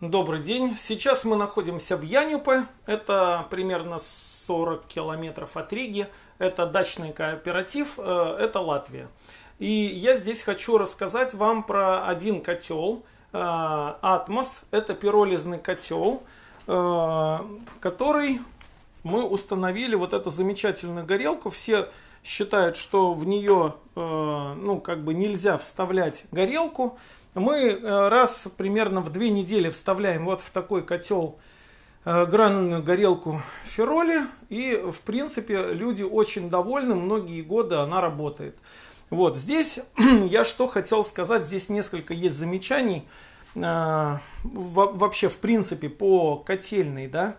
Добрый день. Сейчас мы находимся в Янюпе. Это примерно 40 километров от Риги. Это дачный кооператив. Э, это Латвия. И я здесь хочу рассказать вам про один котел. Э, Атмос. Это пиролизный котел, э, который мы установили вот эту замечательную горелку. Все считают, что в нее, ну, как бы нельзя вставлять горелку. Мы э, раз примерно в две недели вставляем вот в такой котел э, гранульную горелку фероли. И, в принципе, люди очень довольны. Многие годы она работает. Вот здесь я что хотел сказать. Здесь несколько есть замечаний. Э, вообще, в принципе, по котельной, да.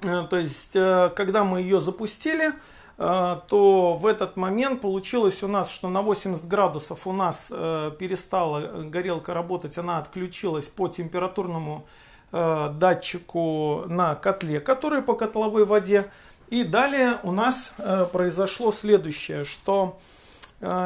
То есть, когда мы ее запустили, Э, то в этот момент получилось у нас, что на 80 градусов у нас э, перестала э, горелка работать, она отключилась по температурному датчику на котле, который по котловой воде. И далее у нас произошло следующее, что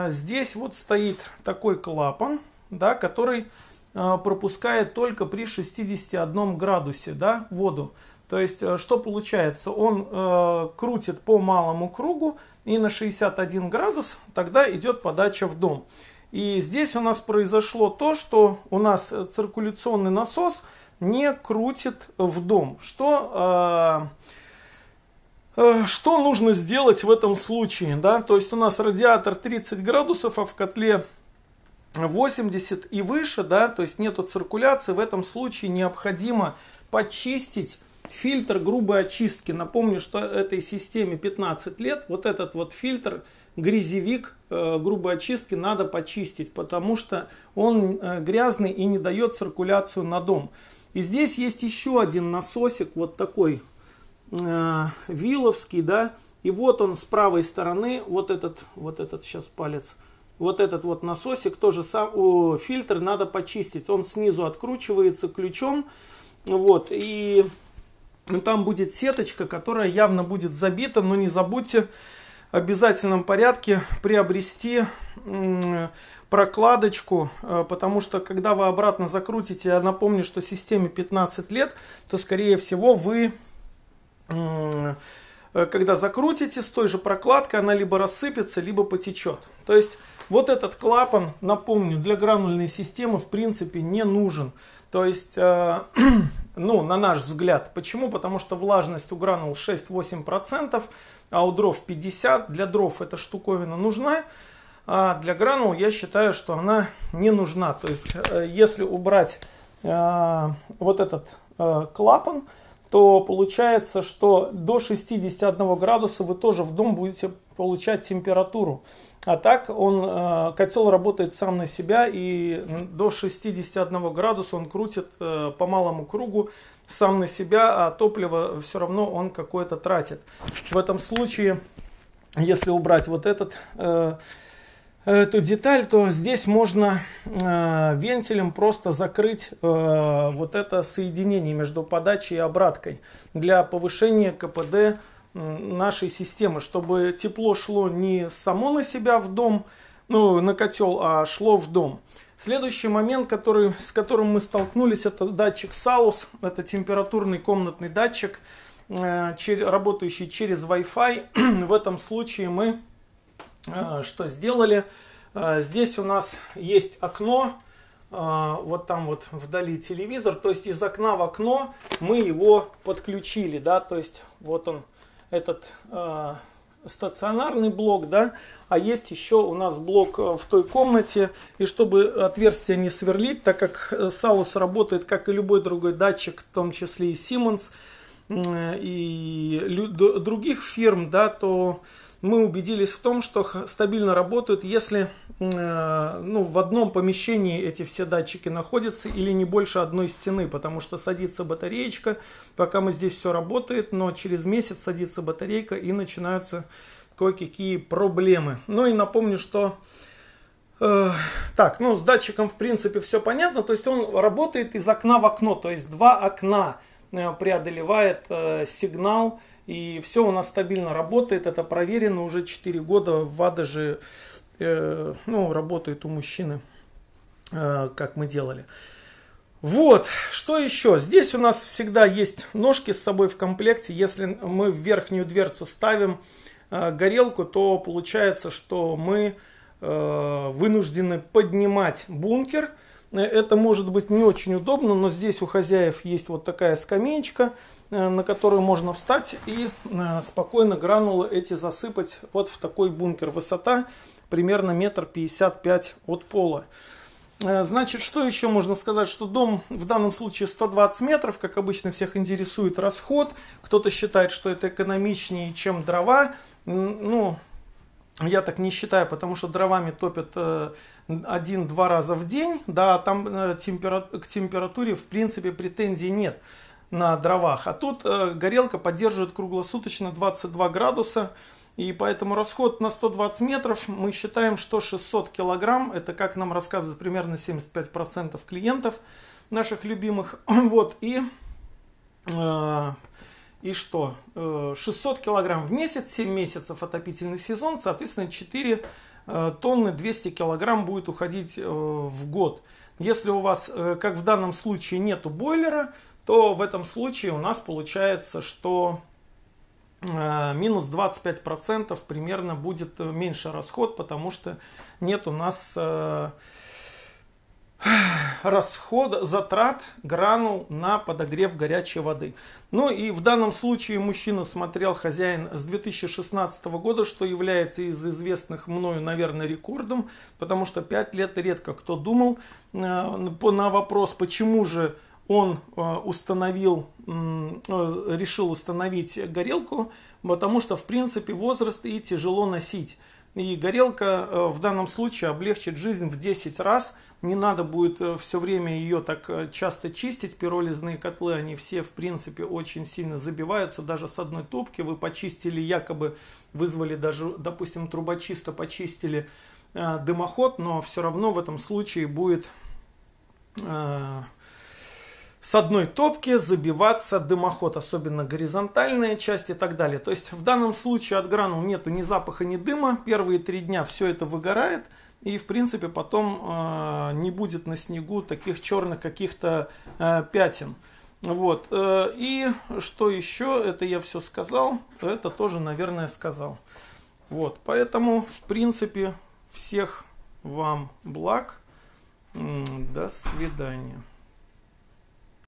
здесь вот стоит такой клапан, да, который пропускает только при 61 градусе да, воду. То есть, э, что получается? Он э, крутит по малому кругу и на 61 градус тогда идет подача в дом. И здесь у нас произошло то, что у нас э, циркуляционный насос не крутит в дом. Что... Э, э, что нужно сделать в этом случае? Да? То есть у нас радиатор 30 градусов, а в котле 80 и выше, да, то есть нету циркуляции. В этом случае необходимо почистить Фильтр грубой очистки. Напомню, что этой системе 15 лет. Вот этот вот фильтр, грязевик э, грубой очистки надо почистить, потому что он э, грязный и не дает циркуляцию на дом. И здесь есть еще один насосик, вот такой э, виловский, да. И вот он с правой стороны, вот этот, вот этот сейчас палец, вот этот вот насосик тоже сам о, фильтр надо почистить. Он снизу откручивается ключом, вот и и ну, там будет сеточка, которая явно будет забита, но не забудьте в обязательном порядке приобрести прокладочку, э, потому что когда вы обратно закрутите, я напомню, что системе 15 лет, то скорее всего вы э, когда закрутите с той же прокладкой, она либо рассыпется, либо потечет. То есть вот этот клапан, напомню, для гранульной системы в принципе не нужен. То есть э, Ну, на наш взгляд. Почему? Потому что влажность у гранул 6-8%, а у дров 50%. Для дров эта штуковина нужна, а для гранул я считаю, что она не нужна. То есть, э, если убрать э, вот этот э, клапан, то получается, что до 61 градуса вы тоже в дом будете получать температуру. А так он, э, котел работает сам на себя и до 61 градуса он крутит э, по малому кругу сам на себя, а топливо все равно он какое-то тратит. В этом случае, если убрать вот этот э, эту деталь, то здесь можно э, вентилем просто закрыть э, вот это соединение между подачей и обраткой для повышения КПД нашей системы, чтобы тепло шло не само на себя в дом, ну, на котел, а шло в дом. Следующий момент, который, с которым мы столкнулись, это датчик Салус, это температурный комнатный датчик, э, работающий через Wi-Fi. в этом случае мы э, что сделали? Э, здесь у нас есть окно, вот там вот вдали телевизор, то есть из окна в окно мы его подключили, да, то есть вот он этот э, стационарный блок, да, а есть еще у нас блок э, в той комнате, и чтобы отверстие не сверлить, так как э, Саус работает, как и любой другой датчик, в том числе и Siemens, э, и других фирм, да, то мы убедились в том, что стабильно работают, если Э, ну, в одном помещении эти все датчики находятся или не больше одной стены, потому что садится батареечка, пока мы здесь все работает, но через месяц садится батарейка и начинаются кое-какие проблемы. Ну и напомню, что э, так, ну с датчиком в принципе все понятно, то есть он работает из окна в окно, то есть два окна э, преодолевает э, сигнал и все у нас стабильно работает, это проверено уже 4 года в Адаже ну, работает у мужчины, э, как мы делали. Вот, что еще? Здесь у нас всегда есть ножки с собой в комплекте. Если мы в верхнюю дверцу ставим э, горелку, то получается, что мы э, вынуждены поднимать бункер. Это может быть не очень удобно, но здесь у хозяев есть вот такая скамеечка, на которую можно встать и спокойно гранулы эти засыпать вот в такой бункер. Высота примерно метр пятьдесят пять от пола. Э, значит, что еще можно сказать, что дом в данном случае 120 метров, как обычно всех интересует расход. Кто-то считает, что это экономичнее, чем дрова. Ну, я так не считаю, потому что дровами топят э, один-два раза в день, да, а там э, к температуре в принципе претензий нет на дровах. А тут горелка поддерживает круглосуточно 22 градуса, и поэтому расход на 120 метров, мы считаем, что 600 килограмм, это как нам рассказывают примерно 75% клиентов наших любимых. Вот, и, э, и что? 600 э, килограмм в месяц, 7 месяцев отопительный сезон, соответственно 4 э, тонны 200 килограмм будет уходить э, в год. Если у вас, э, как в данном случае, нету бойлера, то в этом случае у нас получается, что Э, минус 25% процентов примерно будет э, меньше расход, потому что нет у нас э, расхода, затрат гранул на подогрев горячей воды. Ну и в данном случае мужчина смотрел «Хозяин» с 2016 года, что является из известных мною, наверное, рекордом, потому что 5 лет редко кто думал на вопрос, почему же он э, установил, э, решил установить горелку, потому что, в принципе, возраст и тяжело носить. И горелка э, в данном случае облегчит жизнь в 10 раз. Не надо будет все время ее так часто чистить. Пиролизные котлы, они все в принципе очень сильно забиваются. Даже с одной топки вы почистили, якобы вызвали даже, допустим, трубочиста почистили дымоход, но все равно в этом случае будет с одной топки забиваться дымоход, особенно горизонтальная часть и так далее. То есть в данном случае от гранул нету ни запаха, ни дыма. Первые три дня все это выгорает. И, в принципе, потом э, не будет на снегу таких черных каких-то э, пятен. Вот. Э, и что еще? Это я все сказал. Это тоже, наверное, сказал. Вот. Поэтому, в принципе, всех вам благ. До свидания.